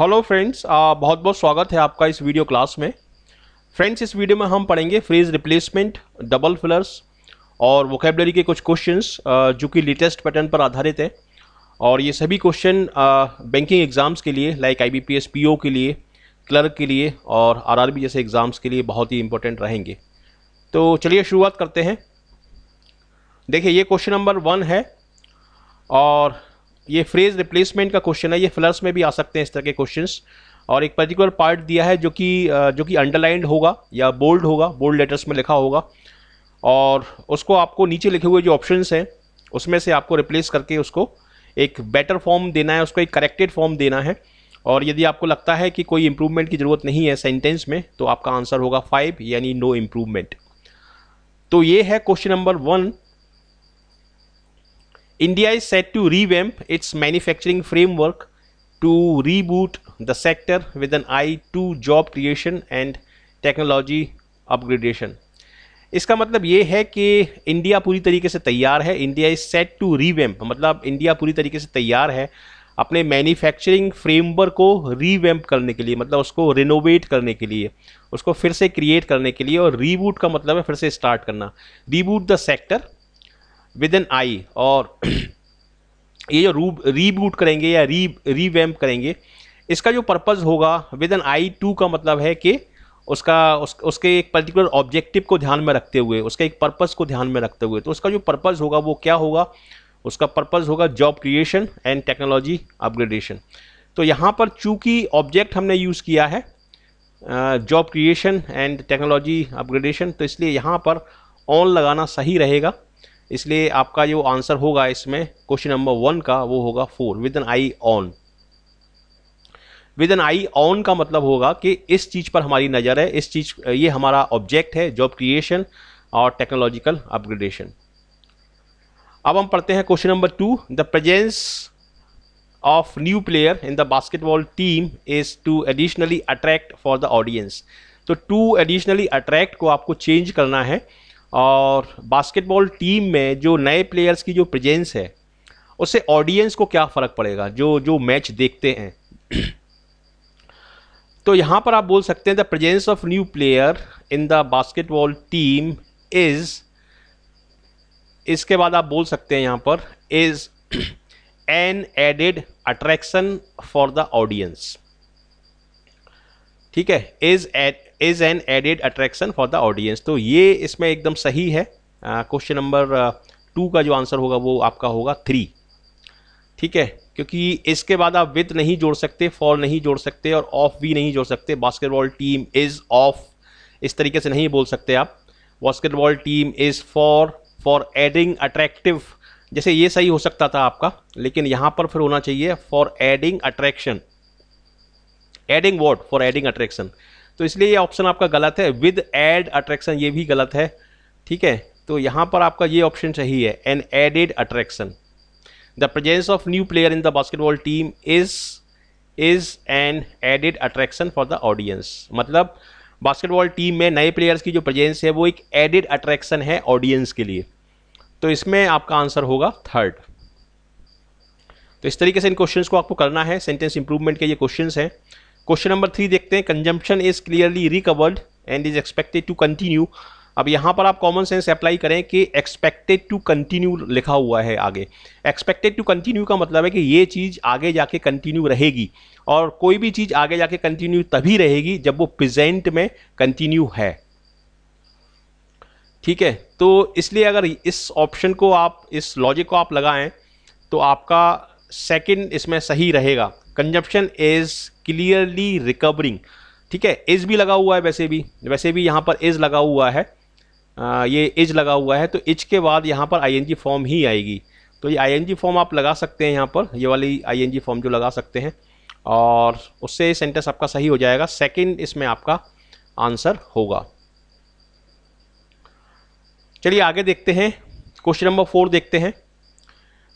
hello friends बहुत बहुत स्वागत है आपका इस वीडियो क्लास में फ्रेंड्स इस वीडियो में हम पढ़ेंगे फ्रेज रिप्लेसमेंट डबल फिलर्स और वोकेबलरी के कुछ क्वेश्चंस जो कि लेटेस्ट पैटर्न पर आधारित है और ये सभी क्वेश्चन बैंकिंग एग्ज़ाम्स के लिए लाइक आई बी के लिए क्लर्क के लिए और आर जैसे एग्ज़ाम्स के लिए बहुत ही इंपॉर्टेंट रहेंगे तो चलिए शुरुआत करते हैं देखिए ये क्वेश्चन नंबर वन है और ये फ्रेज रिप्लेसमेंट का क्वेश्चन है ये फ्लर्स में भी आ सकते हैं इस तरह के क्वेश्चन और एक पर्टिकुलर पार्ट दिया है जो कि जो कि अंडरलाइंड होगा या बोल्ड होगा बोल्ड लेटर्स में लिखा होगा और उसको आपको नीचे लिखे हुए जो ऑप्शन हैं उसमें से आपको रिप्लेस करके उसको एक बेटर फॉर्म देना है उसको एक करेक्टेड फॉर्म देना है और यदि आपको लगता है कि कोई इम्प्रूवमेंट की ज़रूरत नहीं है सेंटेंस में तो आपका आंसर होगा फाइव यानी नो इम्प्रूवमेंट तो ये है question number one India is set to revamp its manufacturing framework to reboot the sector with an eye to job creation and technology upgradation इसका मतलब ये है कि इंडिया पूरी तरीके से तैयार है India is set to revamp मतलब इंडिया पूरी तरीके से तैयार है अपने मैन्युफैक्चरिंग फ्रेमवर्क को रीवैम्प करने के लिए मतलब उसको रिनोवेट करने के लिए उसको फिर से क्रिएट करने के लिए और रीबूट का मतलब है फिर से स्टार्ट करना reboot the sector with an eye और ये जो रू रीबूट करेंगे या री रीवैम्प करेंगे इसका जो पर्पज़ होगा विद एन आई टू का मतलब है कि उसका उस, उसके एक पर्टिकुलर ऑब्जेक्टिव को ध्यान में रखते हुए उसके एक पर्पज़ को ध्यान में रखते हुए तो उसका जो पर्पज़ होगा वो क्या होगा उसका पर्पज़ होगा job creation and technology upgradation तो यहाँ पर चूँकि ऑब्जेक्ट हमने यूज़ किया है job creation and technology upgradation तो इसलिए यहाँ पर ऑन लगाना सही रहेगा इसलिए आपका जो आंसर होगा इसमें क्वेश्चन नंबर वन का वो होगा for with an eye on with an eye on का मतलब होगा कि इस चीज़ पर हमारी नज़र है इस चीज़ ये हमारा ऑब्जेक्ट है जॉब क्रिएशन और टेक्नोलॉजिकल अपग्रेडेशन अब हम पढ़ते हैं question number two the presence of new player in the basketball team is to additionally attract for the audience तो टू एडिशनली अट्रैक्ट को आपको चेंज करना है और बास्केटबॉल टीम में जो नए प्लेयर्स की जो प्रेजेंस है उससे ऑडियंस को क्या फ़र्क पड़ेगा जो जो मैच देखते हैं तो यहाँ पर आप बोल सकते हैं the presence of new player in the basketball team is इसके बाद आप बोल सकते हैं यहाँ पर is an added attraction for the audience ठीक है is add is an added attraction for the audience तो ये इसमें एकदम सही है क्वेश्चन नंबर टू का जो आंसर होगा वो आपका होगा थ्री ठीक है क्योंकि इसके बाद आप विद नहीं जोड़ सकते फॉर नहीं जोड़ सकते और ऑफ भी नहीं जोड़ सकते बास्केटबॉल टीम इज ऑफ इस तरीके से नहीं बोल सकते आप basketball team is for for adding attractive जैसे ये सही हो सकता था आपका लेकिन यहाँ पर फिर होना चाहिए for adding attraction adding what for adding attraction तो इसलिए ये ऑप्शन आपका गलत है विद एड अट्रैक्शन ये भी गलत है ठीक है तो यहाँ पर आपका ये ऑप्शन सही है an added attraction the presence of new player in the basketball team is is an added attraction for the audience मतलब बास्केटबॉल टीम में नए प्लेयर्स की जो प्रेजेंस है वो एक एडेड अट्रैक्शन है ऑडियंस के लिए तो इसमें आपका आंसर होगा थर्ड तो इस तरीके से इन क्वेश्चंस को आपको करना है सेंटेंस इंप्रूवमेंट के ये क्वेश्चंस हैं क्वेश्चन नंबर थ्री देखते हैं consumption is clearly recovered and is expected to continue अब यहाँ पर आप कॉमन सेंस अप्लाई करें कि एक्सपेक्टेड टू कंटिन्यू लिखा हुआ है आगे एक्सपेक्टेड टू कंटिन्यू का मतलब है कि ये चीज़ आगे जाके कंटिन्यू रहेगी और कोई भी चीज़ आगे जाके कंटिन्यू तभी रहेगी जब वो प्रेजेंट में कंटिन्यू है ठीक है तो इसलिए अगर इस ऑप्शन को आप इस लॉजिक को आप लगाएं तो आपका सेकंड इसमें सही रहेगा कंजप्शन इज क्लियरली रिकवरिंग ठीक है इज भी लगा हुआ है वैसे भी वैसे भी यहाँ पर इज लगा हुआ है आ, ये इज लगा हुआ है तो इज के बाद यहाँ पर जी फॉर्म ही आएगी तो ये जी फॉर्म आप लगा सकते हैं यहाँ पर ये वाली जी फॉर्म जो लगा सकते हैं और उससे सेंटेंस आपका सही हो जाएगा सेकेंड इसमें आपका आंसर होगा चलिए आगे देखते हैं क्वेश्चन नंबर फोर देखते हैं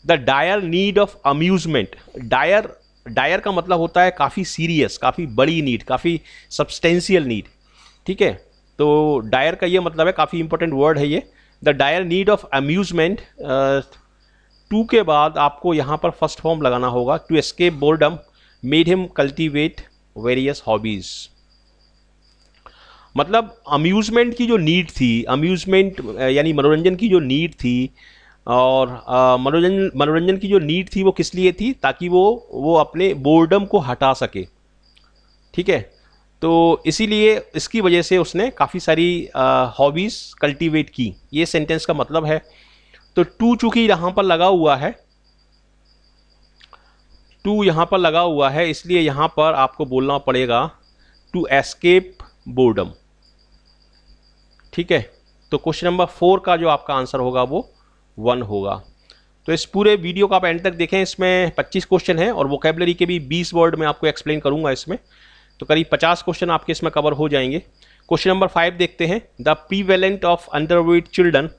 the dire need of amusement dire dire का मतलब होता है काफ़ी सीरियस काफ़ी बड़ी नीड काफ़ी सब्सटेंशियल नीड ठीक है तो डायर का ये मतलब है काफ़ी इंपॉर्टेंट वर्ड है ये the dire need of amusement to के बाद आपको यहाँ पर फर्स्ट फॉर्म लगाना होगा to escape boredom made him cultivate various hobbies मतलब अम्यूजमेंट की जो नीड थी अम्यूजमेंट uh, यानी मनोरंजन की जो नीड थी और मनोरंजन मनोरंजन की जो नीड थी वो किस लिए थी ताकि वो वो अपने बोर्डम को हटा सके ठीक है तो इसीलिए इसकी वजह से उसने काफ़ी सारी हॉबीज़ कल्टीवेट की ये सेंटेंस का मतलब है तो टू चूँकि यहाँ पर लगा हुआ है टू यहाँ पर लगा हुआ है इसलिए यहाँ पर आपको बोलना पड़ेगा टू एस्केप बोर्डम ठीक है तो क्वेश्चन नंबर फोर का जो आपका आंसर होगा वो वन होगा तो इस पूरे वीडियो का आप एंड तक देखें इसमें 25 क्वेश्चन हैं और वोकेबलरी के भी 20 वर्ड में आपको एक्सप्लेन करूंगा इसमें तो करीब 50 क्वेश्चन आपके इसमें कवर हो जाएंगे क्वेश्चन नंबर फाइव देखते हैं the prevalent of underweight children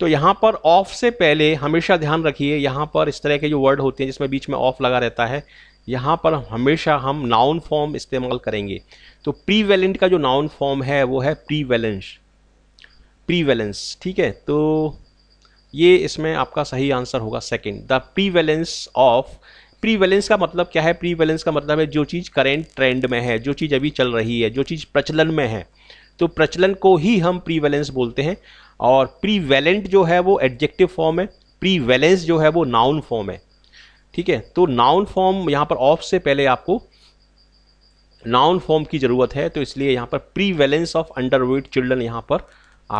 तो यहाँ पर ऑफ से पहले हमेशा ध्यान रखिए यहाँ पर इस तरह के जो वर्ड होते हैं जिसमें बीच में ऑफ लगा रहता है यहाँ पर हमेशा हम नाउन फॉर्म इस्तेमाल करेंगे तो प्रीवेलेंट का जो नाउन फॉर्म है वो है प्रीवेलेंस प्रीवेलेंस ठीक है तो ये इसमें आपका सही आंसर होगा second the prevalence of prevalence का मतलब क्या है प्रीवेलेंस का मतलब है जो चीज़ करेंट ट्रेंड में है जो चीज़ अभी चल रही है जो चीज़ प्रचलन में है तो प्रचलन को ही हम प्रीवेलेंस बोलते हैं और प्रीवेलेंट जो है वो एडजेक्टिव फॉर्म है प्रीवेलेंस जो है वो नाउन फॉर्म है ठीक है तो नाउन फॉर्म यहाँ पर ऑफ से पहले आपको नाउन फॉर्म की ज़रूरत है तो इसलिए यहाँ पर प्रीवेलेंस ऑफ अंडरवेट चिल्ड्रन यहाँ पर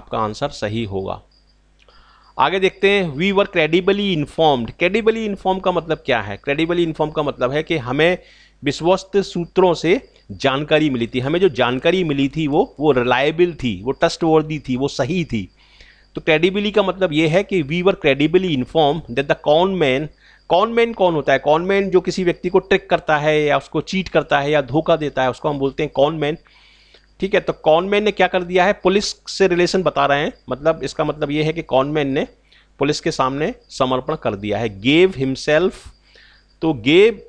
आपका आंसर सही होगा आगे देखते हैं we were credibly informed credibly inform का मतलब क्या है क्रेडिबली इन्फॉर्म का मतलब है कि हमें विश्वस्त सूत्रों से जानकारी मिली थी हमें जो जानकारी मिली थी वो वो रिलायबल थी वो ट्रस्ट वर्दी थी वो सही थी तो क्रेडिबली का मतलब ये है कि we were credibly inform that the con man con man कौन होता है कॉन मैन जो किसी व्यक्ति को ट्रिक करता है या उसको चीट करता है या धोखा देता है उसको हम बोलते हैं कॉन मैन ठीक है तो कॉनमैन ने क्या कर दिया है पुलिस से रिलेशन बता रहे हैं मतलब इसका मतलब ये है कि कॉनमैन ने पुलिस के सामने समर्पण कर दिया है गेव हिमसेल्फ तो गेव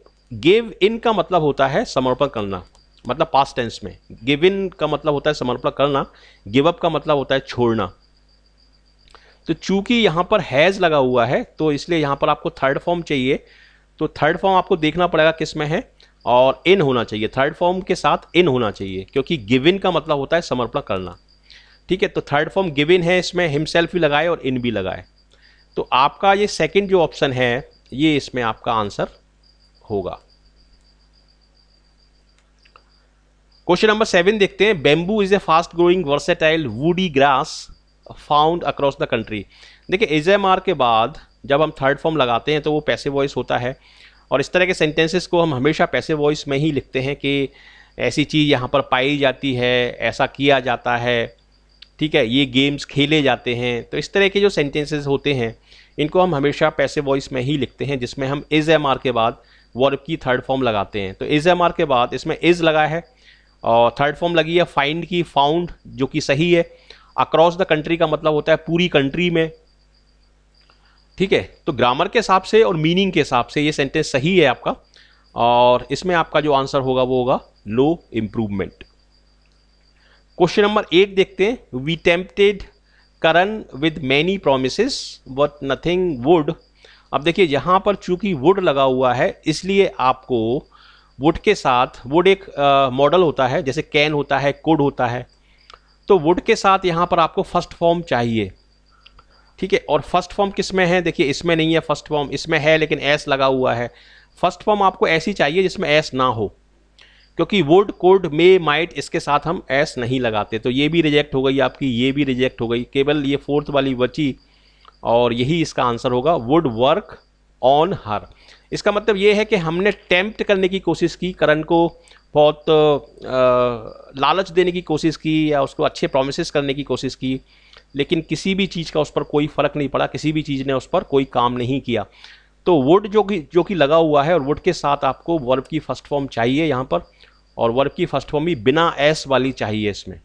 गेव इन का मतलब होता है समर्पण करना मतलब पास टेंस में गिव इन का मतलब होता है समर्पण करना गिव अप का मतलब होता है छोड़ना तो चूंकि यहां पर हैज़ लगा हुआ है तो इसलिए यहां पर आपको थर्ड फॉर्म चाहिए तो थर्ड फॉर्म आपको देखना पड़ेगा किस में है और इन होना चाहिए थर्ड फॉर्म के साथ इन होना चाहिए क्योंकि गिविन का मतलब होता है समर्पण करना ठीक है तो थर्ड फॉर्म गिविन है इसमें हिमसेल्फ भी लगाए और इन भी लगाए तो आपका ये सेकंड जो ऑप्शन है ये इसमें आपका आंसर होगा क्वेश्चन नंबर सेवन देखते हैं bamboo is a fast growing versatile woody grass found across the country देखिए एज के बाद जब हम थर्ड फॉर्म लगाते हैं तो वो पैसे वॉइस होता है और इस तरह के सेंटेंसेस को हम हमेशा पैसे वॉइस में ही लिखते हैं कि ऐसी चीज़ यहाँ पर पाई जाती है ऐसा किया जाता है ठीक है ये गेम्स खेले जाते हैं तो इस तरह के जो सेंटेंसेस होते हैं इनको हम हमेशा पैसे वॉइस में ही लिखते हैं जिसमें हम इज़ एम आर के बाद वर्ब की थर्ड फॉर्म लगाते हैं तो इज़ एम आर के बाद इसमें इज़ लगा है और थर्ड फॉर्म लगी है फाइंड की फाउंड जो कि सही है अक्रॉस द कंट्री का मतलब होता है पूरी कंट्री में ठीक है तो ग्रामर के हिसाब से और मीनिंग के हिसाब से ये सेंटेंस सही है आपका और इसमें आपका जो आंसर होगा वो होगा no improvement question number eight देखते हैं we tempted Karan with many promise but nothing would अब देखिए यहाँ पर चूंकि वुड लगा हुआ है इसलिए आपको वुड के साथ वुड एक मॉडल होता है जैसे कैन होता है कोड होता है तो वुड के साथ यहाँ पर आपको फर्स्ट फॉर्म चाहिए ठीक है और फर्स्ट फॉर्म किस में है देखिए इसमें नहीं है फर्स्ट फॉर्म इसमें है लेकिन एस लगा हुआ है फर्स्ट फॉर्म आपको ऐसी चाहिए जिसमें एस ना हो क्योंकि वोड कोड मे माइट इसके साथ हम एस नहीं लगाते तो ये भी रिजेक्ट हो गई आपकी ये भी रिजेक्ट हो गई केवल ये फोर्थ वाली बची और यही इसका आंसर होगा वुड वर्क ऑन हर इसका मतलब ये है कि हमने टेम्प्ट करने की कोशिश की करण को बहुत आ, लालच देने की कोशिश की या उसको अच्छे प्रोमिस करने की कोशिश की लेकिन किसी भी चीज़ का उस पर कोई फ़र्क नहीं पड़ा किसी भी चीज़ ने उस पर कोई काम नहीं किया तो वुड जो कि जो कि लगा हुआ है और वुड के साथ आपको वर्ब की फर्स्ट फॉर्म चाहिए यहाँ पर और वर्ब की फर्स्ट फॉर्म भी बिना एस वाली चाहिए इसमें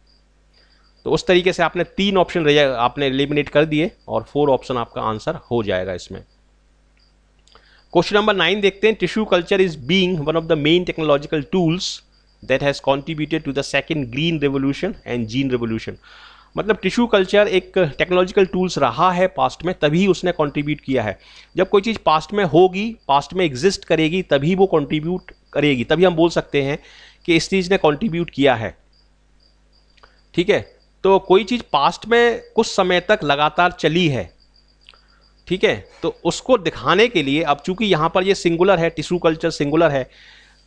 तो उस तरीके से आपने तीन ऑप्शन आपने एलिमिनेट कर दिए और फोर ऑप्शन आपका आंसर हो जाएगा इसमें क्वेश्चन नंबर नाइन देखते हैं tissue culture is being one of the main technological tools that has contributed to the second green revolution and gene revolution मतलब टिश्यू कल्चर एक टेक्नोलॉजिकल टूल्स रहा है पास्ट में तभी उसने कंट्रीब्यूट किया है जब कोई चीज़ पास्ट में होगी पास्ट में एग्जिस्ट करेगी तभी वो कंट्रीब्यूट करेगी तभी हम बोल सकते हैं कि इस चीज़ ने कंट्रीब्यूट किया है ठीक है तो कोई चीज़ पास्ट में कुछ समय तक लगातार चली है ठीक है तो उसको दिखाने के लिए अब चूंकि यहाँ पर ये सिंगुलर है टिश्यू कल्चर सिंगुलर है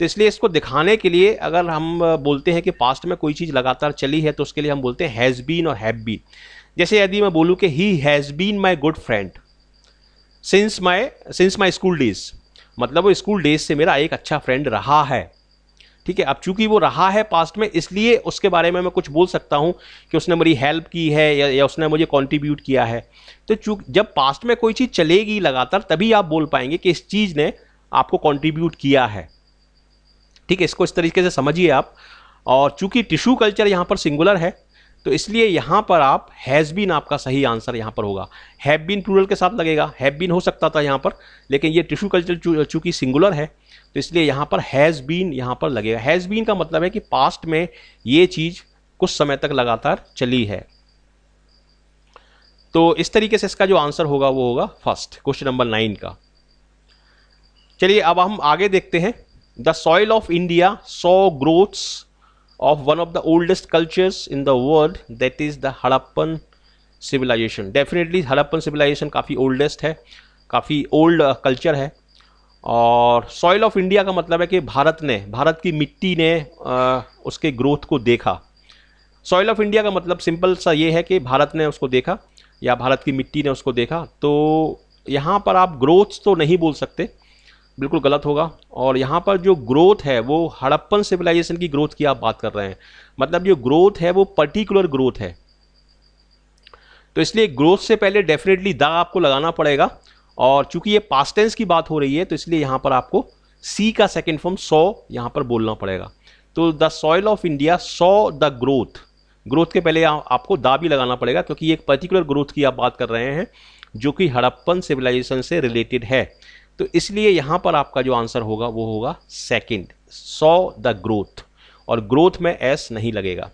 तो इसलिए इसको दिखाने के लिए अगर हम बोलते हैं कि पास्ट में कोई चीज़ लगातार चली है तो उसके लिए हम बोलते हैं हैज़ बीन और हैव बीन जैसे यदि मैं बोलूँ कि he has been my good friend since my since my school days मतलब वो स्कूल डेज से मेरा एक अच्छा फ्रेंड रहा है ठीक है अब चूंकि वो रहा है पास्ट में इसलिए उसके बारे में मैं कुछ बोल सकता हूँ कि उसने मेरी हेल्प की है या, या उसने मुझे कॉन्ट्रीब्यूट किया है तो चूँ जब पास्ट में कोई चीज़ चलेगी लगातार तभी आप बोल पाएंगे कि इस चीज़ ने आपको कॉन्ट्रीब्यूट किया है ठीक है इसको इस तरीके से समझिए आप और चूंकि टिश्यू कल्चर यहाँ पर सिंगुलर है तो इसलिए यहाँ पर आप हैज़ बीन आपका सही आंसर यहाँ पर होगा हैव बीन प्लूरल के साथ लगेगा हैव बीन हो सकता था यहाँ पर लेकिन ये टिश्यू कल्चर चूंकि सिंगुलर है तो इसलिए यहाँ पर हैज़ बीन यहाँ पर लगेगा हैज़ बीन का मतलब है कि पास्ट में ये चीज़ कुछ समय तक लगातार चली है तो इस तरीके से इसका जो आंसर होगा वो होगा फर्स्ट क्वेश्चन नंबर नाइन का चलिए अब हम आगे देखते हैं the soil of India so growths of one of the oldest cultures in the world that is the Harappan civilization definitely Harappan civilization काफ़ी ओल्डेस्ट है काफ़ी ओल्ड कल्चर है और सॉइल ऑफ इंडिया का मतलब है कि भारत ने भारत की मिट्टी ने आ, uh, उसके ग्रोथ को देखा सॉइल ऑफ इंडिया का मतलब सिंपल सा ये है कि भारत ने उसको देखा या भारत की मिट्टी ने उसको देखा तो यहाँ पर आप ग्रोथ्स तो नहीं बोल सकते बिल्कुल गलत होगा और यहाँ पर जो ग्रोथ है वो हड़प्पन सिविलाइजेशन की ग्रोथ की आप बात कर रहे हैं मतलब जो ग्रोथ है वो पर्टिकुलर ग्रोथ है तो इसलिए ग्रोथ से पहले डेफिनेटली दा आपको लगाना पड़ेगा और चूंकि ये पास्टेंस की बात हो रही है तो इसलिए यहाँ पर आपको सी का सेकेंड फॉर्म सौ यहाँ पर बोलना पड़ेगा तो the soil of India saw the growth growth के पहले आ, आपको दा भी लगाना पड़ेगा क्योंकि एक पर्टिकुलर ग्रोथ की आप बात कर रहे हैं जो कि हड़प्पन सिविलाइजेशन से रिलेटेड है तो इसलिए यहां पर आपका जो आंसर होगा वो होगा सेकंड सॉ द ग्रोथ और ग्रोथ में एस नहीं लगेगा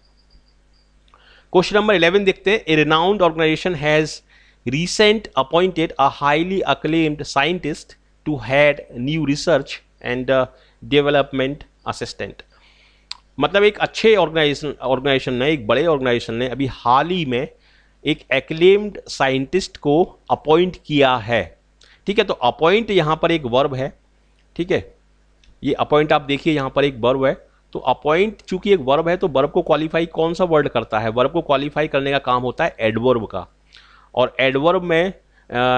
क्वेश्चन नंबर इलेवन देखते हैं a renowned organization has recent appointed a highly acclaimed scientist to head new research and development assistant मतलब एक अच्छे ऑर्गेनाइजेशन ऑर्गेनाइजेशन ने एक बड़े ऑर्गेनाइजेशन ने अभी हाल ही में एक एक्लेम्ड साइंटिस्ट को अपॉइंट किया है ठीक है तो अपॉइंट यहां पर एक वर्ब है ठीक है ये अपॉइंट आप देखिए यहां पर एक वर्ब है तो अपॉइंट चूंकि एक वर्ब है तो वर्ब को क्वालिफाई कौन सा वर्ड करता है वर्ब को क्वालिफाई करने का काम होता है एडवर्ब का और एडवर्ब में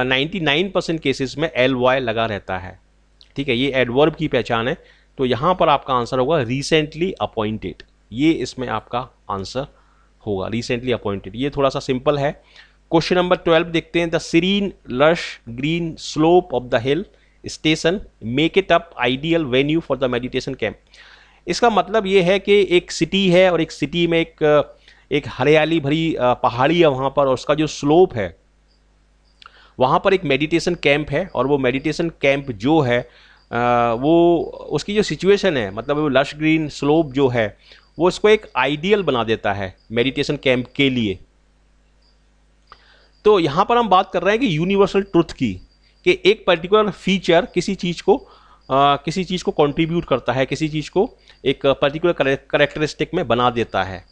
नाइन्टी नाइन परसेंट केसेस में एल वाई लगा रहता है ठीक है ये एडवर्ब की पहचान है तो यहां पर आपका आंसर होगा रिसेंटली अपॉइंटेड ये इसमें आपका आंसर होगा रिसेंटली अपॉइंटेड ये थोड़ा सा सिंपल है क्वेश्चन नंबर ट्वेल्व देखते हैं the serene lush green slope of the hill station make it up ideal venue for the meditation camp इसका मतलब ये है कि एक सिटी है और एक सिटी में एक एक हरियाली भरी पहाड़ी है वहाँ पर और उसका जो स्लोप है वहाँ पर एक मेडिटेशन कैंप है और वो मेडिटेशन मतलब कैंप जो है वो उसकी जो सिचुएशन है मतलब वो लश ग्रीन स्लोप जो है वो उसको एक आइडियल बना देता है मेडिटेशन कैंप के लिए तो यहाँ पर हम बात कर रहे हैं कि यूनिवर्सल ट्रुथ की कि एक पर्टिकुलर फीचर किसी चीज़ को आ, किसी चीज़ को कंट्रीब्यूट करता है किसी चीज़ को एक पर्टिकुलर करेक्टरिस्टिक में बना देता है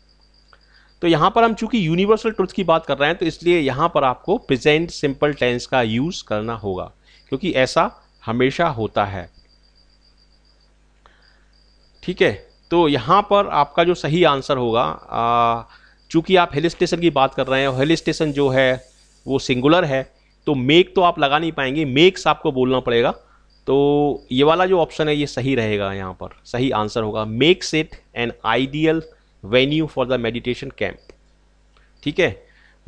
तो यहाँ पर हम चूंकि यूनिवर्सल ट्रुथ की बात कर रहे हैं तो इसलिए यहाँ पर आपको प्रेजेंट सिंपल टेंस का यूज़ करना होगा क्योंकि ऐसा हमेशा होता है ठीक है तो यहाँ पर आपका जो सही आंसर होगा चूंकि आप हिल स्टेशन की बात कर रहे हैं हिल स्टेशन जो है वो सिंगुलर है तो मेक तो आप लगा नहीं पाएंगे मेक्स आपको बोलना पड़ेगा तो ये वाला जो ऑप्शन है ये सही रहेगा यहाँ पर सही आंसर होगा makes it an ideal venue for the meditation camp ठीक है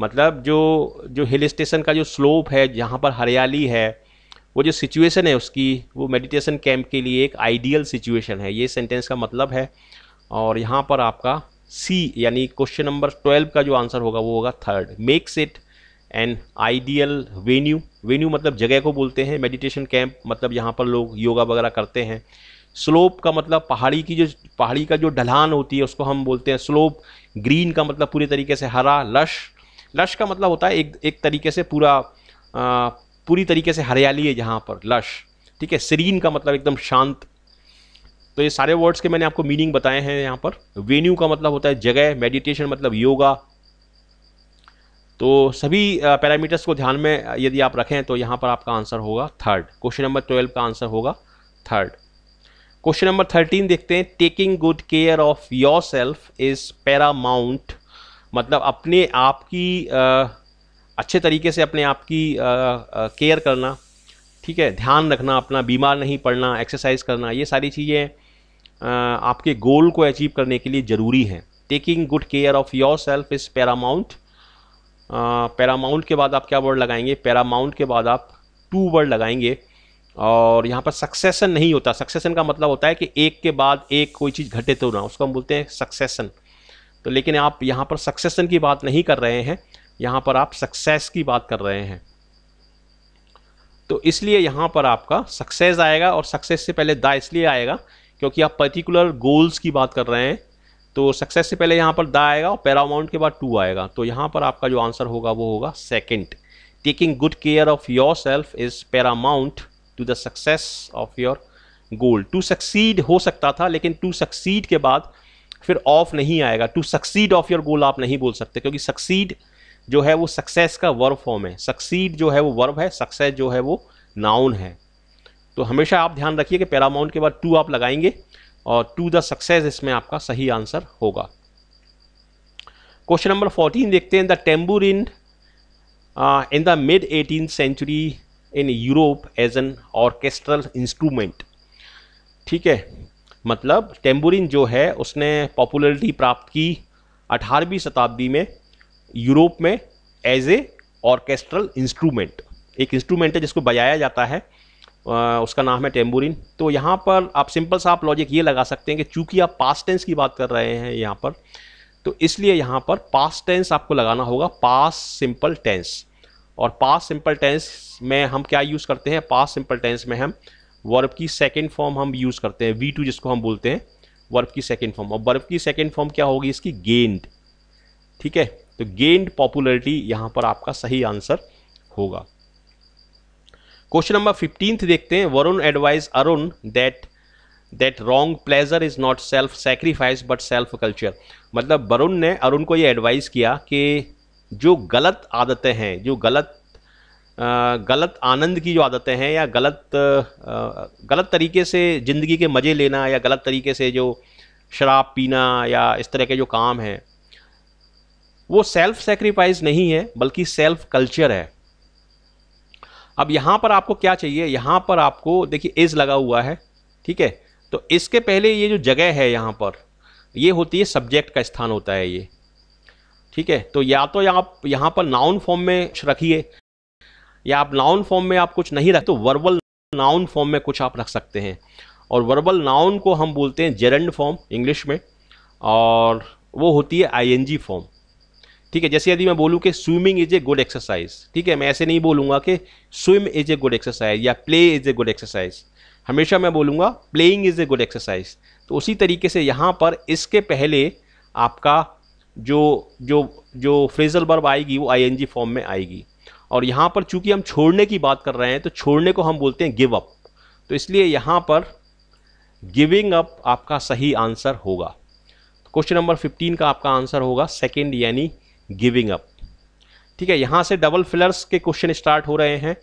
मतलब जो जो हिल स्टेशन का जो स्लोप है जहाँ पर हरियाली है वो जो सिचुएशन है उसकी वो मेडिटेशन कैंप के लिए एक आइडियल सिचुएशन है ये सेंटेंस का मतलब है और यहाँ पर आपका सी यानी क्वेश्चन नंबर ट्वेल्व का जो आंसर होगा वो होगा third makes it and ideal venue venue मतलब जगह को बोलते हैं मेडिटेशन कैंप मतलब यहाँ पर लोग योगा वगैरह करते हैं स्लोप का मतलब पहाड़ी की जो पहाड़ी का जो ढलान होती है उसको हम बोलते हैं स्लोप ग्रीन का मतलब पूरे तरीके से हरा लश लश का मतलब होता है एक एक तरीके से पूरा आ, पूरी तरीके से हरियाली है यहाँ पर लश ठीक है सरीन का मतलब एकदम शांत तो ये सारे वर्ड्स के मैंने आपको मीनिंग बताए हैं यहाँ पर वेन्यू का मतलब होता है जगह मेडिटेशन मतलब योगा तो सभी पैरामीटर्स को ध्यान में यदि आप रखें तो यहाँ पर आपका आंसर होगा थर्ड क्वेश्चन नंबर ट्वेल्व का आंसर होगा थर्ड क्वेश्चन नंबर थर्टीन देखते हैं taking good care of yourself is paramount मतलब अपने आप की अच्छे तरीके से अपने आप की केयर करना ठीक है ध्यान रखना अपना बीमार नहीं पड़ना एक्सरसाइज करना ये सारी चीज़ें आपके गोल को अचीव करने के लिए ज़रूरी हैं taking good care of yourself is paramount paramount के बाद आप क्या वर्ड लगाएंगे पैरामाउंट के बाद आप टू वर्ड लगाएंगे और यहाँ पर सक्सेसन नहीं होता सक्सेसन का मतलब होता है कि एक के बाद एक कोई चीज़ घटे तो ना उसको हम बोलते हैं सक्सेसन तो लेकिन आप यहाँ पर सक्सेसन की बात नहीं कर रहे हैं यहाँ पर आप सक्सेस की बात कर रहे हैं तो इसलिए यहाँ पर आपका सक्सेस आएगा और सक्सेस से पहले दा इसलिए आएगा क्योंकि आप पर्टिकुलर गोल्स की बात कर रहे हैं तो सक्सेस से पहले यहाँ पर दा आएगा और पैरामाउंट के बाद टू आएगा तो यहाँ पर आपका जो आंसर होगा वो होगा second taking good care of yourself is paramount to the success of your goal to succeed हो सकता था लेकिन टू सक्सीड के बाद फिर ऑफ नहीं आएगा to succeed of your goal आप नहीं बोल सकते क्योंकि सक्सीड जो है वो सक्सेस का वर्ब फॉर्म है सक्सीड जो है वो वर्ब है सक्सेस जो है वो नाउन है तो हमेशा आप ध्यान रखिए कि पैरामाउंट के बाद टू आप लगाएंगे और टू द सक्सेस इसमें आपका सही आंसर होगा क्वेश्चन नंबर 14 देखते हैं the tambour in in the mid eighteen century in Europe as an orchestral instrument ठीक है मतलब टेम्बूरिन जो है उसने पॉपुलरिटी प्राप्त की 18वीं शताब्दी में यूरोप में एज ए ऑर्केस्ट्रल इंस्ट्रूमेंट एक इंस्ट्रूमेंट है जिसको बजाया जाता है उसका नाम है टेम्बोरिन तो यहाँ पर आप सिंपल सा आप लॉजिक ये लगा सकते हैं कि चूंकि आप पास्ट टेंस की बात कर रहे हैं यहाँ पर तो इसलिए यहाँ पर पास्ट टेंस आपको लगाना होगा पास सिंपल टेंस और पास सिंपल टेंस में हम क्या यूज़ करते हैं पास सिंपल टेंस में हम वर्ब की सेकेंड फॉर्म हम यूज़ करते हैं वी टू जिसको हम बोलते हैं वर्ब की सेकेंड फॉर्म और वर्ब की सेकेंड फॉर्म क्या होगी इसकी गेंड ठीक है तो गेंड पॉपुलरिटी यहाँ पर आपका सही आंसर होगा क्वेश्चन नंबर फिफ्टीन देखते हैं Varun advise Arun that that wrong pleasure is not self sacrifice but self culture मतलब वरुण ने अरुण को ये एडवाइस किया कि जो गलत आदतें हैं जो गलत गलत आनंद की जो आदतें हैं या गलत गलत तरीके से ज़िंदगी के मज़े लेना या गलत तरीके से जो शराब पीना या इस तरह के जो काम हैं वो सेल्फ सेक्रीफाइस नहीं है बल्कि सेल्फ कल्चर है अब यहाँ पर आपको क्या चाहिए यहाँ पर आपको देखिए इज़ लगा हुआ है ठीक है तो इसके पहले ये जो जगह है यहाँ पर ये होती है सब्जेक्ट का स्थान होता है ये ठीक है तो या तो आप यहाँ पर नाउन फॉर्म में रखिए या आप नाउन फॉर्म में आप कुछ नहीं रख तो वर्बल नाउन फॉर्म में कुछ आप रख सकते हैं और वर्बल नाउन को हम बोलते हैं जेरेंड फॉर्म इंग्लिश में और वो होती है आईएनजी फॉर्म ठीक है जैसे यदि मैं बोलूँ कि swimming is a good exercise ठीक है मैं ऐसे नहीं बोलूँगा कि swim is a good exercise या play is a good exercise हमेशा मैं बोलूँगा playing is a good exercise तो उसी तरीके से यहाँ पर इसके पहले आपका जो जो जो फ्रेजल बर्ब आएगी वो आईएनजी फॉर्म में आएगी और यहाँ पर चूंकि हम छोड़ने की बात कर रहे हैं तो छोड़ने को हम बोलते हैं गिव अप तो इसलिए यहाँ पर गिविंग अप आपका सही आंसर होगा क्वेश्चन नंबर 15 का आपका आंसर होगा सेकेंड यानी गिविंग अप ठीक है यहाँ से डबल फिलर्स के क्वेश्चन स्टार्ट हो रहे हैं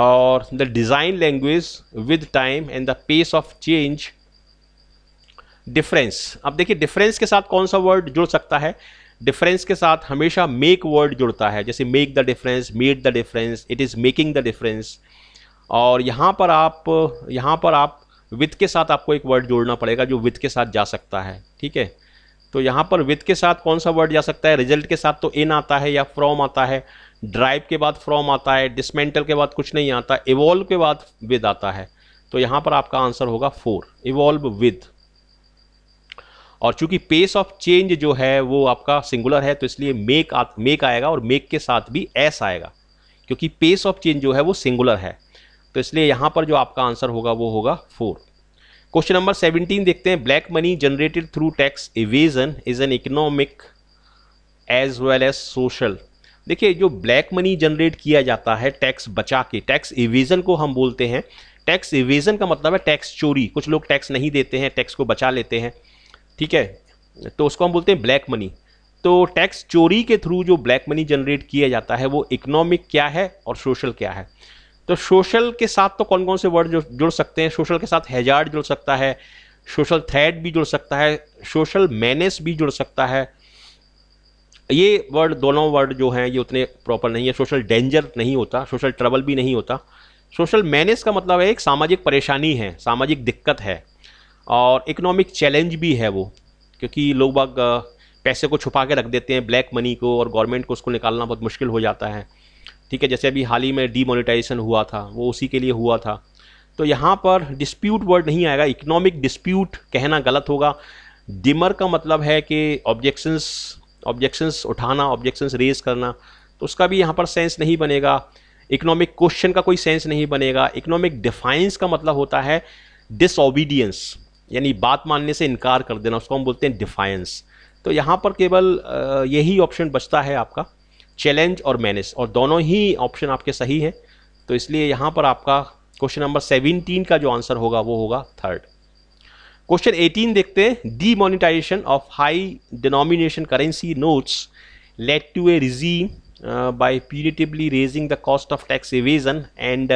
और the design language with time and the pace of change difference अब देखिए डिफरेंस के साथ कौन सा वर्ड जुड़ सकता है डिफरेंस के साथ हमेशा मेक वर्ड जुड़ता है जैसे make the difference made the difference it is making the difference और यहाँ पर आप यहाँ पर आप विथ के साथ आपको एक वर्ड जोड़ना पड़ेगा जो विथ के साथ जा सकता है ठीक है तो यहाँ पर विथ के साथ कौन सा वर्ड जा सकता है रिजल्ट के साथ तो इन आता है या फ्रॉम आता है ड्राइव के बाद फ्रॉम आता है डिसमेंटल के बाद कुछ नहीं आता इवॉल्व के बाद विद आता है तो यहाँ पर आपका आंसर होगा फोर इवॉल्व विद और चूंकि पेस ऑफ चेंज जो है वो आपका सिंगुलर है तो इसलिए मेक मेक आएगा और मेक के साथ भी एस आएगा क्योंकि पेस ऑफ चेंज जो है वो सिंगुलर है तो इसलिए यहाँ पर जो आपका आंसर होगा वो होगा फोर क्वेश्चन नंबर 17 देखते हैं black money generated through tax evasion is an economic as well as social देखिए जो ब्लैक मनी जनरेट किया जाता है टैक्स बचा के टैक्स इवेजन को हम बोलते हैं टैक्स इवेजन का मतलब है टैक्स चोरी कुछ लोग टैक्स नहीं देते हैं टैक्स को बचा लेते हैं ठीक है तो उसको हम बोलते हैं ब्लैक मनी तो टैक्स चोरी के थ्रू जो ब्लैक मनी जनरेट किया जाता है वो इकोनॉमिक क्या है और सोशल क्या है तो सोशल के साथ तो कौन कौन से वर्ड जो जुड़ सकते हैं सोशल के साथ हैजार्ड जुड़ सकता है सोशल थ्रेड भी जुड़ सकता है सोशल मैनेस भी जुड़ सकता है ये वर्ड दोनों वर्ड जो हैं ये उतने प्रॉपर नहीं है सोशल डेंजर नहीं होता सोशल ट्रबल भी नहीं होता सोशल मैनेस का मतलब है एक सामाजिक परेशानी है सामाजिक दिक्कत है और इकोनॉमिक चैलेंज भी है वो क्योंकि लोग बाग पैसे को छुपा के रख देते हैं ब्लैक मनी को और गवर्नमेंट को उसको निकालना बहुत मुश्किल हो जाता है ठीक है जैसे अभी हाल ही में डीमोनेटाइजेशन हुआ था वो उसी के लिए हुआ था तो यहाँ पर डिस्प्यूट वर्ड नहीं आएगा इकोनॉमिक डिस्प्यूट कहना गलत होगा डिमर का मतलब है कि ऑब्जेक्शंस ऑब्जेक्शंस उठाना ऑब्जेक्शंस रेज करना तो उसका भी यहाँ पर सेंस नहीं बनेगा इकोनॉमिक क्वेश्चन का कोई सेंस नहीं बनेगा इकोनॉमिक डिफाइंस का मतलब होता है डिसऑबीडियंस यानी बात मानने से इनकार कर देना उसको हम बोलते हैं डिफाइंस तो यहाँ पर केवल यही ऑप्शन बचता है आपका चैलेंज और मैनेस और दोनों ही ऑप्शन आपके सही हैं तो इसलिए यहाँ पर आपका क्वेश्चन नंबर सेवनटीन का जो आंसर होगा वो होगा थर्ड क्वेश्चन एटीन देखते हैं demonetization of high denomination currency notes led to a regime by punitively raising the cost of tax evasion and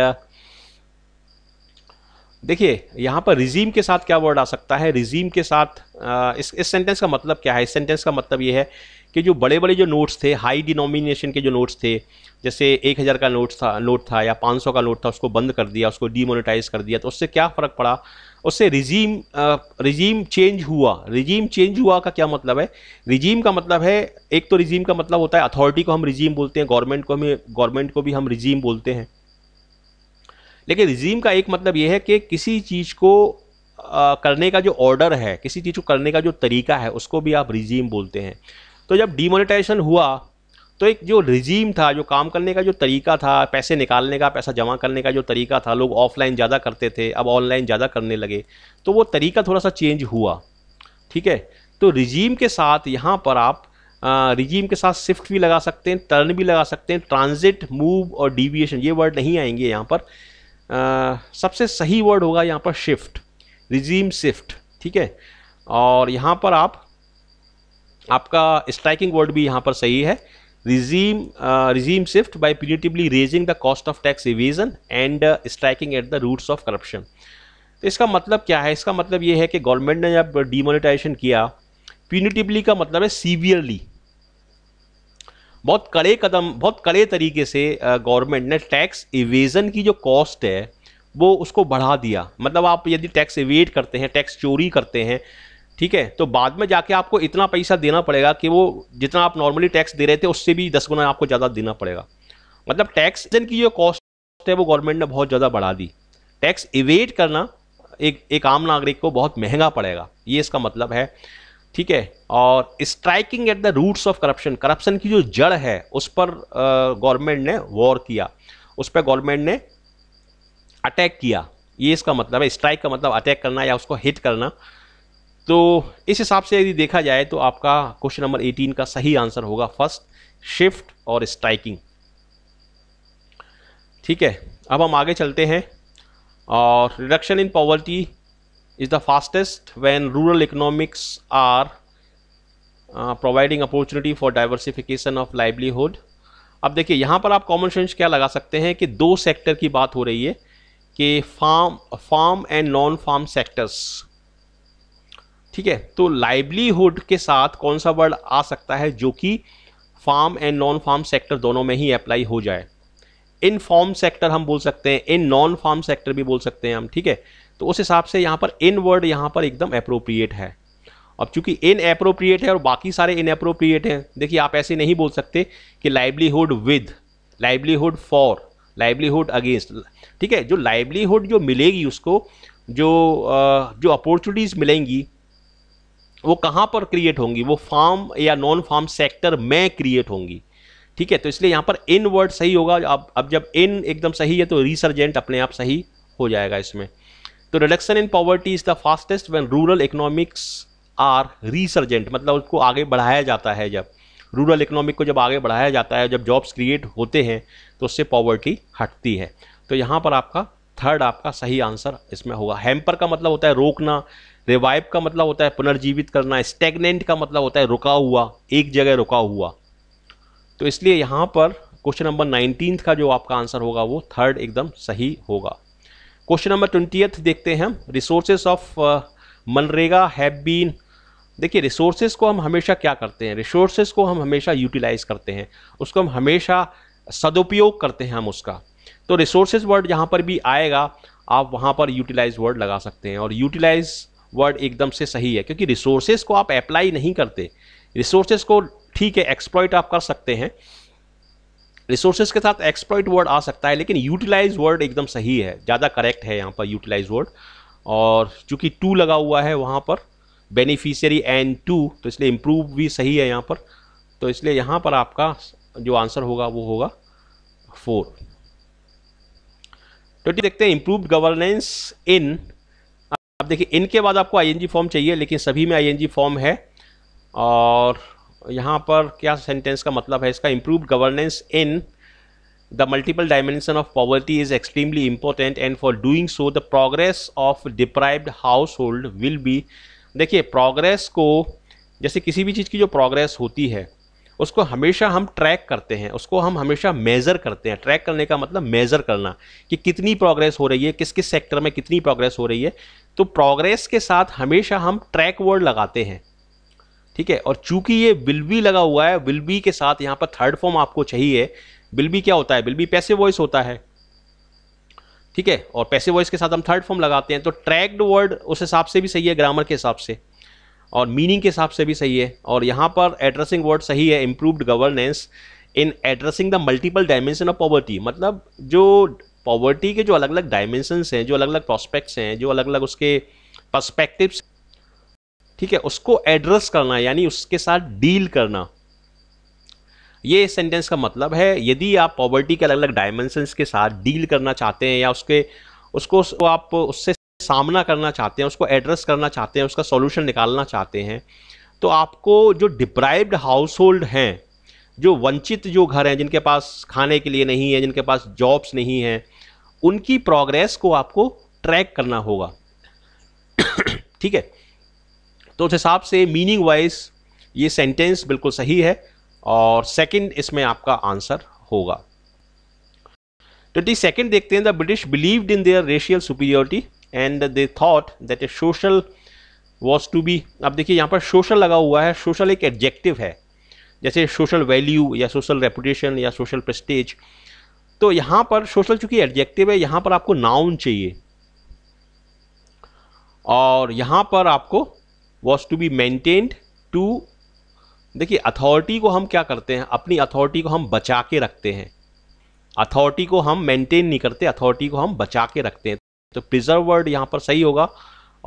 देखिए यहाँ पर रिजीम के साथ क्या वर्ड आ सकता है रिजीम के साथ आ, uh, इस इस सेंटेंस का मतलब क्या है इस सेंटेंस का मतलब ये है कि जो बड़े बड़े जो नोट्स थे हाई डिनोमिनेशन के जो नोट्स थे जैसे एक हज़ार का नोट था नोट था या पाँच सौ का नोट था उसको बंद कर दिया उसको डीमोनेटाइज कर दिया तो उससे क्या फ़र्क पड़ा उससे रिजीम रिजीम चेंज हुआ रिजीम चेंज हुआ का क्या मतलब है रिजीम का मतलब है एक तो रिजीम का मतलब होता है अथॉरिटी को हम रिजीम बोलते हैं गवर्नमेंट को हमें गवर्नमेंट को भी हम रिजीम बोलते हैं लेकिन रिजीम का एक मतलब यह है कि किसी चीज़ को आ, करने का जो ऑर्डर है किसी चीज़ को करने का जो तरीका है उसको भी आप रिजीम बोलते हैं तो जब डीमोनेटाइजेशन हुआ तो एक जो रिजीम था जो काम करने का जो तरीका था पैसे निकालने का पैसा जमा करने का जो तरीका था लोग ऑफलाइन ज़्यादा करते थे अब ऑनलाइन ज़्यादा करने लगे तो वो तरीका थोड़ा सा चेंज हुआ ठीक है तो रिजीम के साथ यहाँ पर आप रिजीम के साथ शिफ्ट भी लगा सकते हैं टर्न भी लगा सकते हैं ट्रांजिट मूव और डिविएशन ये वर्ड नहीं आएंगे यहाँ पर आ, सबसे सही वर्ड होगा यहाँ पर शिफ्ट रिजीम शिफ्ट ठीक है और यहाँ पर आप आपका स्ट्राइकिंग वर्ड भी यहाँ पर सही है regime regime shift by periodically raising the cost of tax revision and striking at the roots of corruption तो इसका मतलब क्या है इसका मतलब ये है कि गवर्नमेंट ने जब डीमोनिटाइजेशन किया प्यूनिटिवली का मतलब है सीवियरली बहुत कड़े कदम बहुत कड़े तरीके से गवर्नमेंट uh, ने टैक्स इवेजन की जो कॉस्ट है वो उसको बढ़ा दिया मतलब आप यदि टैक्स इवेट करते हैं टैक्स चोरी करते हैं ठीक है तो बाद में जाके आपको इतना पैसा देना पड़ेगा कि वो जितना आप नॉर्मली टैक्स दे रहे थे उससे भी दस गुना आपको ज़्यादा देना पड़ेगा मतलब टैक्स की जो कॉस्ट है वो गवर्नमेंट ने बहुत ज़्यादा बढ़ा दी टैक्स इवेट करना एक एक आम नागरिक को बहुत महंगा पड़ेगा ये इसका मतलब है ठीक है और striking at the roots of corruption corruption की जो जड़ है उस पर गवर्नमेंट ने वॉर किया उस पर गवर्नमेंट ने अटैक किया ये इसका मतलब है स्ट्राइक का मतलब अटैक करना या उसको हिट करना तो इस हिसाब से यदि देखा जाए तो आपका क्वेश्चन नंबर 18 का सही आंसर होगा फर्स्ट शिफ्ट और स्ट्राइकिंग ठीक है अब हम आगे चलते हैं और reduction in poverty is the fastest when rural economics are providing opportunity for diversification of livelihood अब देखिए यहाँ पर आप कॉमन सेंस क्या लगा सकते हैं कि दो सेक्टर की बात हो रही है कि farm farm and non farm sectors ठीक है तो लाइवलीहुड के साथ कौन सा वर्ड आ सकता है जो कि farm and non farm sector दोनों में ही अप्लाई हो जाए इन फॉर्म सेक्टर हम बोल सकते हैं इन नॉन फार्म सेक्टर भी बोल सकते हैं हम ठीक है तो उस हिसाब से यहाँ पर इन वर्ड यहाँ पर एकदम अप्रोप्रिएट है अब चूंकि इन अप्रोप्रिएट है और बाकी सारे इन अप्रोप्रिएट हैं देखिए आप ऐसे नहीं बोल सकते कि livelihood with livelihood for livelihood against ठीक है जो लाइवलीहुड जो मिलेगी उसको जो जो अपॉर्चुनिटीज़ मिलेंगी वो कहाँ पर क्रिएट होंगी वो फार्म या नॉन फार्म सेक्टर में क्रिएट होंगी ठीक है तो इसलिए यहाँ पर इन वर्ड सही होगा अब अब जब इन एकदम सही है तो रिसर्जेंट अपने आप सही हो जाएगा इसमें तो reduction in poverty is the fastest when rural economics are resurgent मतलब उसको आगे बढ़ाया जाता है जब रूरल इकोनॉमिक को जब आगे बढ़ाया जाता है जब जॉब्स क्रिएट होते हैं तो उससे पॉवर्टी हटती है तो यहाँ पर आपका थर्ड आपका सही आंसर इसमें होगा हैम्पर का मतलब होता है रोकना रिवाइव का मतलब होता है पुनर्जीवित करना स्टेगनेंट का मतलब होता है रुका हुआ एक जगह रुका हुआ तो इसलिए यहाँ पर क्वेश्चन नंबर नाइनटीन का जो आपका आंसर होगा वो थर्ड एकदम सही होगा क्वेश्चन नंबर ट्वेंटी देखते हैं हम resources of MNREGA have been देखिए रिसोर्सेज को हम हमेशा क्या करते हैं रिसोर्सेज को हम हमेशा यूटिलाइज करते हैं उसको हम हमेशा सदुपयोग करते हैं हम उसका तो रिसोर्सेज वर्ड जहाँ पर भी आएगा आप वहाँ पर यूटिलाइज वर्ड लगा सकते हैं और यूटिलाइज वर्ड एकदम से सही है क्योंकि रिसोर्सेज को आप अप्लाई नहीं करते रिसोर्सेज को ठीक है एक्सप्लॉइट आप कर सकते हैं रिसोर्सेज के साथ एक्सप्लॉइट वर्ड आ सकता है लेकिन यूटिलाइज वर्ड एकदम सही है ज़्यादा करेक्ट है यहाँ पर यूटिलाइज वर्ड और चूंकि टू लगा हुआ है वहाँ पर बेनिफिशियरी एंड टू तो इसलिए इम्प्रूव भी सही है यहाँ पर तो इसलिए यहाँ पर आपका जो आंसर होगा वो होगा फोर तो ट्वेंटी देखते हैं इम्प्रूव गवर्नेंस इन अब देखिए इनके बाद आपको आईएनजी फॉर्म चाहिए लेकिन सभी में आईएनजी फॉर्म है और यहाँ पर क्या सेंटेंस का मतलब है इसका improve governance in the multiple dimension of poverty is extremely important and for doing so the progress of deprived household will be देखिए प्रोग्रेस को जैसे किसी भी चीज़ की जो प्रोग्रेस होती है उसको हमेशा हम ट्रैक करते हैं उसको हम हमेशा मेज़र करते हैं ट्रैक करने का मतलब मेज़र करना कि कितनी प्रोग्रेस हो रही है किस किस सेक्टर में कितनी प्रोग्रेस हो रही है तो प्रोग्रेस के साथ हमेशा हम ट्रैक वर्ड लगाते हैं ठीक है और चूंकि ये विल बी लगा हुआ है विल बी के साथ यहाँ पर थर्ड फॉर्म आपको चाहिए विल बी क्या होता है विल बी पैसे वॉइस होता है ठीक है और पैसे वॉइस के साथ हम थर्ड फॉर्म लगाते हैं तो ट्रैक्ड वर्ड उस हिसाब से भी सही है ग्रामर के हिसाब से और मीनिंग के हिसाब से भी सही है और यहाँ पर एड्रेसिंग वर्ड सही है improved governance in addressing the multiple dimension of poverty मतलब जो पॉवर्टी के जो अलग अलग डायमेंशंस हैं जो अलग अलग प्रॉस्पेक्ट्स हैं जो अलग अलग उसके पर्सपेक्टिव्स ठीक है उसको एड्रेस करना यानी उसके साथ डील करना ये सेंटेंस का मतलब है यदि आप पॉवर्टी के अलग अलग डायमेंशंस के साथ डील करना चाहते हैं या उसके उसको, उसको आप उससे सामना करना चाहते हैं उसको एड्रेस करना चाहते हैं उसका सॉल्यूशन निकालना चाहते हैं तो आपको जो डिप्राइव्ड हाउस होल्ड हैं जो वंचित जो घर हैं जिनके पास खाने के लिए नहीं है जिनके पास जॉब्स नहीं हैं उनकी प्रोग्रेस को आपको ट्रैक करना होगा ठीक है तो उस हिसाब से मीनिंग वाइज ये सेंटेंस बिल्कुल सही है और सेकंड इसमें आपका आंसर होगा ट्वेंटी तो सेकेंड देखते हैं the British believed in their racial superiority and they thought that a social was to be अब देखिए यहाँ पर सोशल लगा हुआ है सोशल एक एडजेक्टिव है जैसे सोशल वैल्यू या सोशल रेपुटेशन या सोशल प्रस्टेज तो यहाँ पर सोशल चूंकि एडजेक्टिव है यहाँ पर आपको नाउन चाहिए और यहाँ पर आपको was to be maintained to देखिए अथॉरिटी को हम क्या करते हैं अपनी अथॉरिटी को हम बचा के रखते हैं अथॉरिटी को हम मेंटेन नहीं करते अथॉरिटी को हम बचा के रखते हैं तो प्रिजर्व वर्ड यहाँ पर सही होगा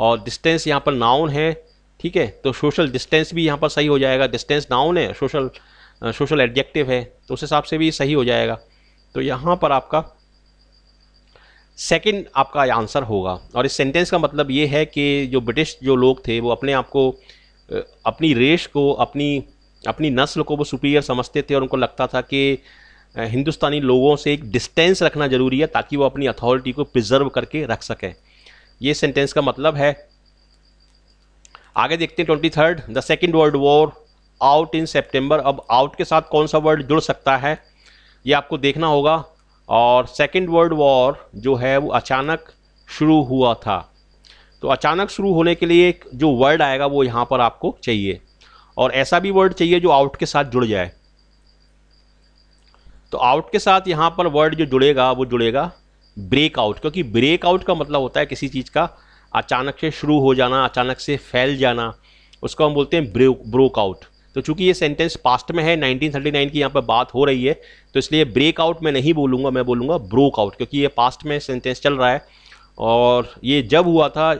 और डिस्टेंस यहाँ पर नाउन है ठीक है तो सोशल डिस्टेंस भी यहाँ पर सही हो जाएगा डिस्टेंस नाउन है सोशल सोशल एडजेक्टिव है तो उस हिसाब से भी सही हो जाएगा तो यहाँ पर आपका सेकंड आपका आंसर होगा और इस सेंटेंस का मतलब ये है कि जो ब्रिटिश जो लोग थे वो अपने आप को अपनी रेस को अपनी अपनी नस्ल को वो सुपीरियर समझते थे और उनको लगता था कि हिंदुस्तानी लोगों से एक डिस्टेंस रखना ज़रूरी है ताकि वो अपनी अथॉरिटी को प्रिजर्व करके रख सकें ये सेंटेंस का मतलब है आगे देखते हैं twenty third the second world war out in September अब आउट के साथ कौन सा वर्ड जुड़ सकता है ये आपको देखना होगा और सेकेंड वर्ल्ड वॉर जो है वो अचानक शुरू हुआ था तो अचानक शुरू होने के लिए जो वर्ड आएगा वो यहाँ पर आपको चाहिए और ऐसा भी वर्ड चाहिए जो आउट के साथ जुड़ जाए तो आउट के साथ यहाँ पर वर्ड जो जुड़ेगा वो जुड़ेगा ब्रेकआउट क्योंकि ब्रेकआउट का मतलब होता है किसी चीज़ का अचानक से शुरू हो जाना अचानक से फैल जाना उसको हम बोलते हैं ब्रोकआउट तो चूंकि ये सेंटेंस पास्ट में है 1939 की यहाँ पर बात हो रही है तो इसलिए ब्रेकआउट मैं नहीं बोलूँगा मैं बोलूँगा ब्रोकआउट क्योंकि ये पास्ट में सेंटेंस चल रहा है और ये जब हुआ था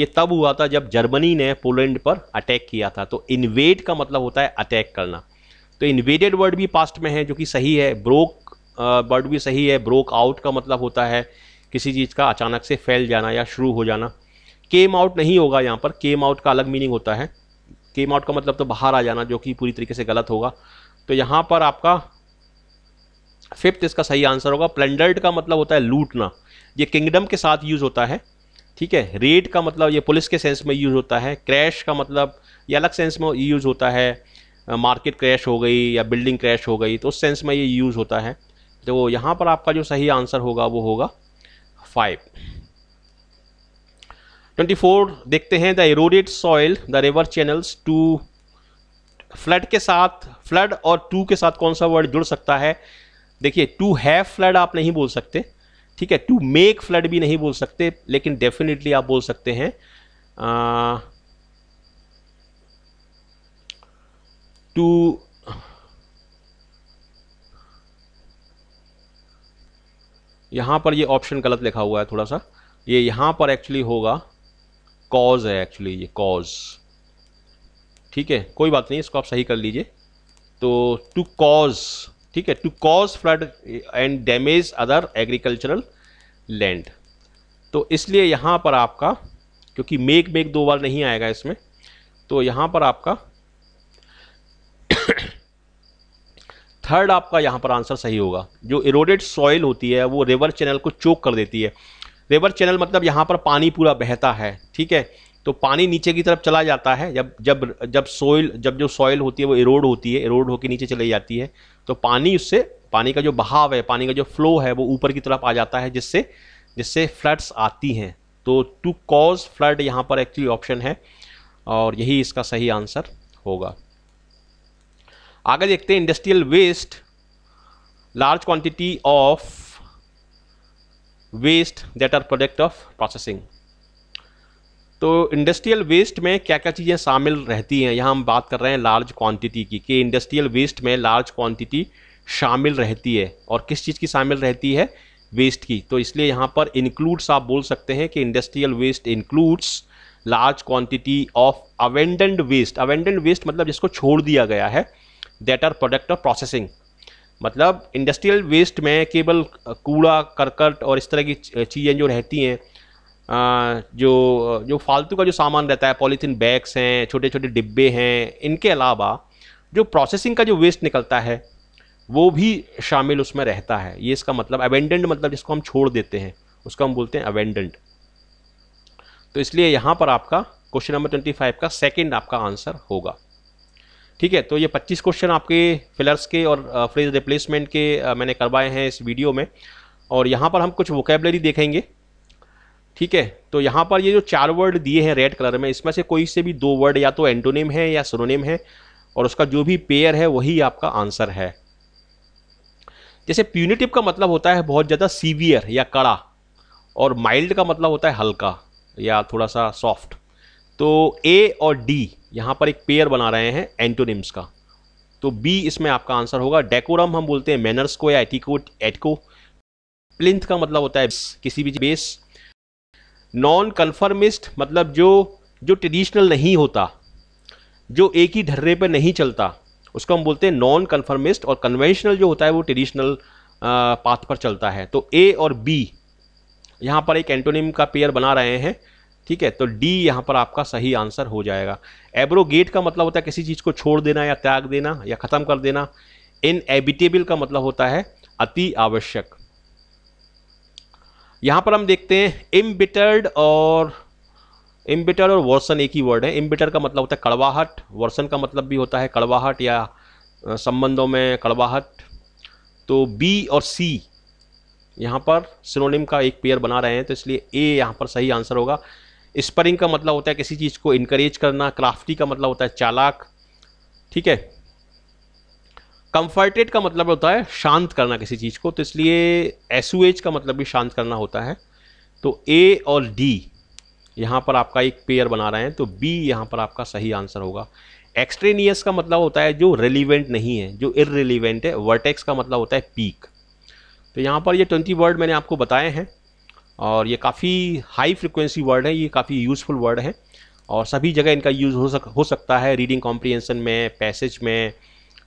ये तब हुआ था जब जर्मनी ने पोलैंड पर अटैक किया था तो इन्वेट का मतलब होता है अटैक करना तो इन्वेडेड वर्ड भी पास्ट में है जो कि सही है ब्रोक वर्ड uh, भी सही है ब्रोक आउट का मतलब होता है किसी चीज़ का अचानक से फैल जाना या शुरू हो जाना केम आउट नहीं होगा यहाँ पर केम आउट का अलग मीनिंग होता है केम आउट का मतलब तो बाहर आ जाना जो कि पूरी तरीके से गलत होगा तो यहाँ पर आपका फिफ्थ इसका सही आंसर होगा प्लेंडर्ड का मतलब होता है लूटना ये किंगडम के साथ यूज़ होता है ठीक है रेड का मतलब ये पुलिस के सेंस में यूज़ होता है क्रैश का मतलब ये अलग सेंस में यूज़ होता है मार्केट क्रैश हो गई या बिल्डिंग क्रैश हो गई तो उस सेंस में ये यूज़ होता है तो यहाँ पर आपका जो सही आंसर होगा वो होगा फाइव ट्वेंटी फोर देखते हैं the eroded soil the river channels to flood के साथ फ्लड और टू के साथ कौन सा वर्ड जुड़ सकता है देखिए टू हैव फ्लड आप नहीं बोल सकते ठीक है टू मेक फ्लड भी नहीं बोल सकते लेकिन डेफिनेटली आप बोल सकते हैं to यहाँ पर ये ऑप्शन गलत लिखा हुआ है थोड़ा सा ये यहाँ पर एक्चुअली होगा कॉज है एक्चुअली ये कॉज ठीक है कोई बात नहीं इसको आप सही कर लीजिए तो टू कॉज ठीक है to cause flood and damage other agricultural land तो इसलिए यहाँ पर आपका क्योंकि मेक मेक दो बार नहीं आएगा इसमें तो यहाँ पर आपका थर्ड आपका यहाँ पर आंसर सही होगा जो इरोडेड सॉइल होती है वो रिवर चैनल को चोक कर देती है रिवर चैनल मतलब यहाँ पर पानी पूरा बहता है ठीक है तो पानी नीचे की तरफ चला जाता है जब जब जब सॉइल जब जो सॉइल होती है वो इरोड होती है इरोड होकर नीचे चली जाती है तो पानी उससे पानी का जो बहाव है पानी का जो फ्लो है वो ऊपर की तरफ आ जाता है जिससे जिससे फ्लड्स आती हैं तो टू कॉज फ्लड यहाँ पर एक्चुअली ऑप्शन है और यही इसका सही आंसर होगा आगे देखते हैं industrial waste large quantity of waste that are product of processing तो इंडस्ट्रियल वेस्ट में क्या क्या चीज़ें शामिल रहती हैं यहाँ हम बात कर रहे हैं लार्ज क्वांटिटी की कि इंडस्ट्रियल वेस्ट में लार्ज क्वांटिटी शामिल रहती है और किस चीज़ की शामिल रहती है वेस्ट की तो इसलिए यहाँ पर इंक्लूड्स आप बोल सकते हैं कि industrial waste includes large quantity of abandoned waste abandoned waste मतलब जिसको छोड़ दिया गया है that are product of processing मतलब इंडस्ट्रियल वेस्ट में केवल कूड़ा करकट और इस तरह की चीज़ें जो रहती हैं जो जो फालतू का जो सामान रहता है पॉलीथीन बैग्स हैं छोटे छोटे डिब्बे हैं इनके अलावा जो प्रोसेसिंग का जो वेस्ट निकलता है वो भी शामिल उसमें रहता है ये इसका मतलब अवेंडेंट मतलब जिसको हम छोड़ देते हैं उसको हम बोलते हैं अवेंडेंट तो इसलिए यहाँ पर आपका क्वेश्चन नंबर ट्वेंटी फाइव का सेकेंड आपका आंसर होगा ठीक है तो ये 25 क्वेश्चन आपके फिलर्स के और फ्रेज रिप्लेसमेंट के मैंने करवाए हैं इस वीडियो में और यहाँ पर हम कुछ वोकेबलरी देखेंगे ठीक है तो यहाँ पर ये जो चार वर्ड दिए हैं रेड कलर में इसमें से कोई से भी दो वर्ड या तो एंटोनेम है या सोनोनिम है और उसका जो भी पेयर है वही आपका आंसर है जैसे प्यूनिटिव का मतलब होता है बहुत ज़्यादा सीवियर या कड़ा और माइल्ड का मतलब होता है हल्का या थोड़ा सा सॉफ्ट तो ए और डी यहाँ पर एक पेयर बना रहे हैं एंटोनिम्स का तो बी इसमें आपका आंसर होगा डेकोरम हम बोलते हैं मैनर्स को या एटिकोट एटको प्लिंथ का मतलब होता है किसी भी बेस नॉन कन्फर्मिस्ट मतलब जो जो ट्रेडिशनल नहीं होता जो एक ही ढर्रे पर नहीं चलता उसको हम बोलते हैं नॉन कन्फर्मिस्ट और कन्वेंशनल जो होता है वो ट्रेडिशनल पाथ पर चलता है तो ए और बी यहाँ पर एक एंटोनिम का पेयर बना रहे हैं ठीक है तो डी यहां पर आपका सही आंसर हो जाएगा एब्रोगेट का मतलब होता है किसी चीज़ को छोड़ देना या त्याग देना या ख़त्म कर देना इन एबिटेबल का मतलब होता है अति आवश्यक यहां पर हम देखते हैं इम्बिटर्ड और इम्बिटर और वर्सन एक ही वर्ड है इम्बिटर का मतलब होता है कड़वाहट वर्सन का मतलब भी होता है कड़वाहट या संबंधों में कड़वाहट तो बी और सी यहां पर सिनोनिम का एक पेयर बना रहे हैं तो इसलिए ए यहां पर सही आंसर होगा स्परिंग का मतलब होता है किसी चीज़ को इनक्रेज करना क्राफ्टी का मतलब होता है चालाक ठीक है कंफर्टेड का मतलब होता है शांत करना किसी चीज़ को तो इसलिए एसुएच का मतलब भी शांत करना होता है तो ए और डी यहाँ पर आपका एक पेयर बना रहे हैं तो बी यहाँ पर आपका सही आंसर होगा एक्सट्रेनियस का मतलब होता है जो रेलिवेंट नहीं है जो इरेलीवेंट है वर्टेक्स का मतलब होता है पीक तो यहाँ पर ये ट्वेंटी वर्ड मैंने आपको बताए हैं और ये काफ़ी हाई फ्रिक्वेंसी वर्ड है ये काफ़ी यूज़फुल वर्ड है और सभी जगह इनका यूज़ हो सक हो सकता है रीडिंग कॉम्प्रिहेंसन में पैसेज में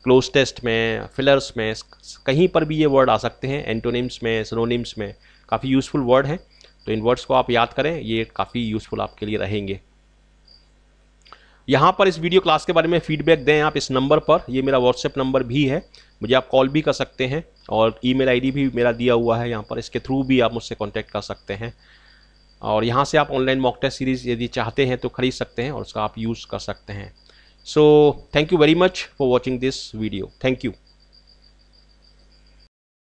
क्लोज टेस्ट में फिलर्स में कहीं पर भी ये वर्ड आ सकते हैं एंटोनिम्स में सनोनिम्स में काफ़ी यूज़फुल वर्ड हैं तो इन वर्ड्स को आप याद करें ये काफ़ी यूज़फुल आपके लिए रहेंगे यहाँ पर इस वीडियो क्लास के बारे में फीडबैक दें आप इस नंबर पर ये मेरा व्हाट्सएप नंबर भी है मुझे आप कॉल भी कर सकते हैं और ईमेल आईडी भी मेरा दिया हुआ है यहाँ पर इसके थ्रू भी आप मुझसे कॉन्टैक्ट कर सकते हैं और यहाँ से आप ऑनलाइन मॉक टेस्ट सीरीज़ यदि चाहते हैं तो खरीद सकते हैं और उसका आप यूज़ कर सकते हैं so thank you very much for watching this video thank you